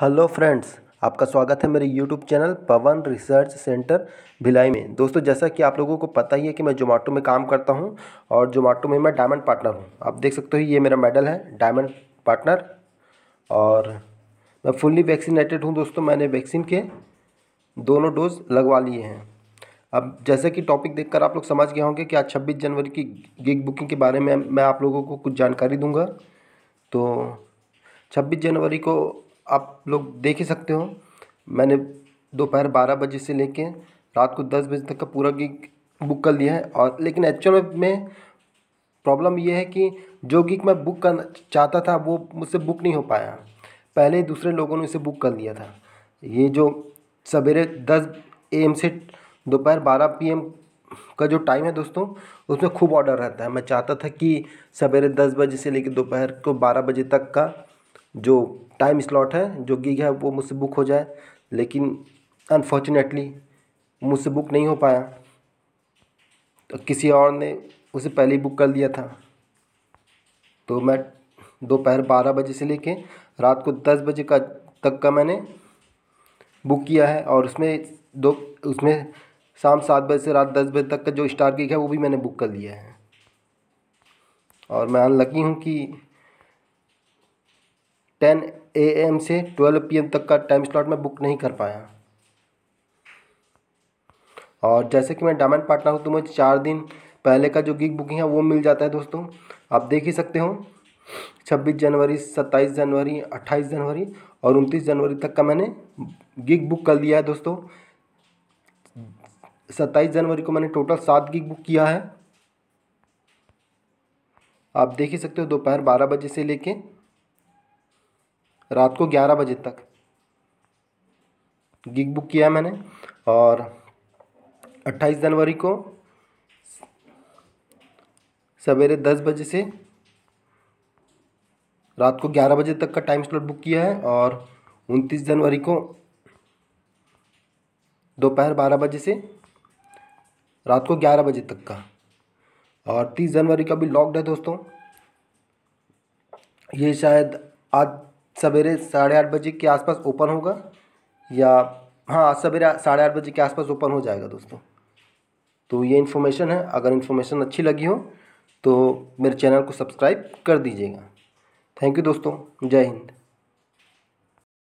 hello friends आपका स्वागत है मेरे YouTube channel Pawan research centre Bhilai में दोस्तों जैसा कि आप लोगों को पता ही है कि मैं जोमाटो में काम करता हूं और जोमाटो में मैं डायमंड पार्टनर हूं आप देख सकते हो ये मेरा मेडल है डायमंड पार्टनर और मैं फुल्ली वैक्सीनेटेड हूं दोस्तों मैंने वैक्सीन के दोनों डोज लगवा लिए हैं अब जैसे कि टॉपिक देख आप लोग समझ गए होंगे कि आज छब्बीस जनवरी की गिग बुकिंग के बारे में मैं आप लोगों को कुछ जानकारी दूँगा तो छब्बीस जनवरी को आप लोग देख ही सकते हो मैंने दोपहर बारह बजे से लेके रात को दस बजे तक का पूरा गिग बुक कर लिया है और लेकिन एक्चुअल में प्रॉब्लम ये है कि जो गिग मैं बुक करना चाहता था वो मुझसे बुक नहीं हो पाया पहले दूसरे लोगों ने उसे बुक कर लिया था ये जो सवेरे दस ए से दोपहर बारह पी का जो टाइम है दोस्तों उसमें खूब ऑर्डर रहता है मैं चाहता था कि सवेरे दस बजे से लेकर दोपहर को बारह बजे तक का जो टाइम स्लॉट है जो गिग है वो मुझसे बुक हो जाए लेकिन अनफॉर्चुनेटली मुझसे बुक नहीं हो पाया तो किसी और ने उसे पहले ही बुक कर दिया था तो मैं दोपहर बारह बजे से लेके रात को दस बजे का तक का मैंने बुक किया है और उसमें दो उसमें शाम सात बजे से रात दस बजे तक का जो स्टार गिग है वो भी मैंने बुक कर लिया है और मैं अनलकी हूँ कि टेन ए एम से ट्वेल्व पी एम तक का टाइम स्लॉट मैं बुक नहीं कर पाया और जैसे कि मैं डायमंड पार्टनर हूँ तो मुझे चार दिन पहले का जो गिग बुकिंग है वो मिल जाता है दोस्तों आप देख ही सकते हो 26 जनवरी 27 जनवरी 28 जनवरी और 29 जनवरी तक का मैंने गिग बुक कर लिया है दोस्तों 27 जनवरी को मैंने टोटल सात गिग बुक किया है आप देख ही सकते हो दोपहर बारह बजे से लेके रात को ग्यारह बजे तक गिग बुक किया मैंने और 28 जनवरी को सवेरे 10 बजे से रात को 11 बजे तक का टाइम स्लॉट बुक किया है और 29 जनवरी को दोपहर 12 बजे से रात को 11 बजे तक का और 30 जनवरी का भी लॉकड है दोस्तों ये शायद आज सवेरे साढ़े आठ बजे के आसपास ओपन होगा या हाँ सवेरे साढ़े आठ बजे के आसपास ओपन हो जाएगा दोस्तों तो ये इन्फॉर्मेशन है अगर इन्फॉर्मेशन अच्छी लगी हो तो मेरे चैनल को सब्सक्राइब कर दीजिएगा थैंक यू दोस्तों जय हिंद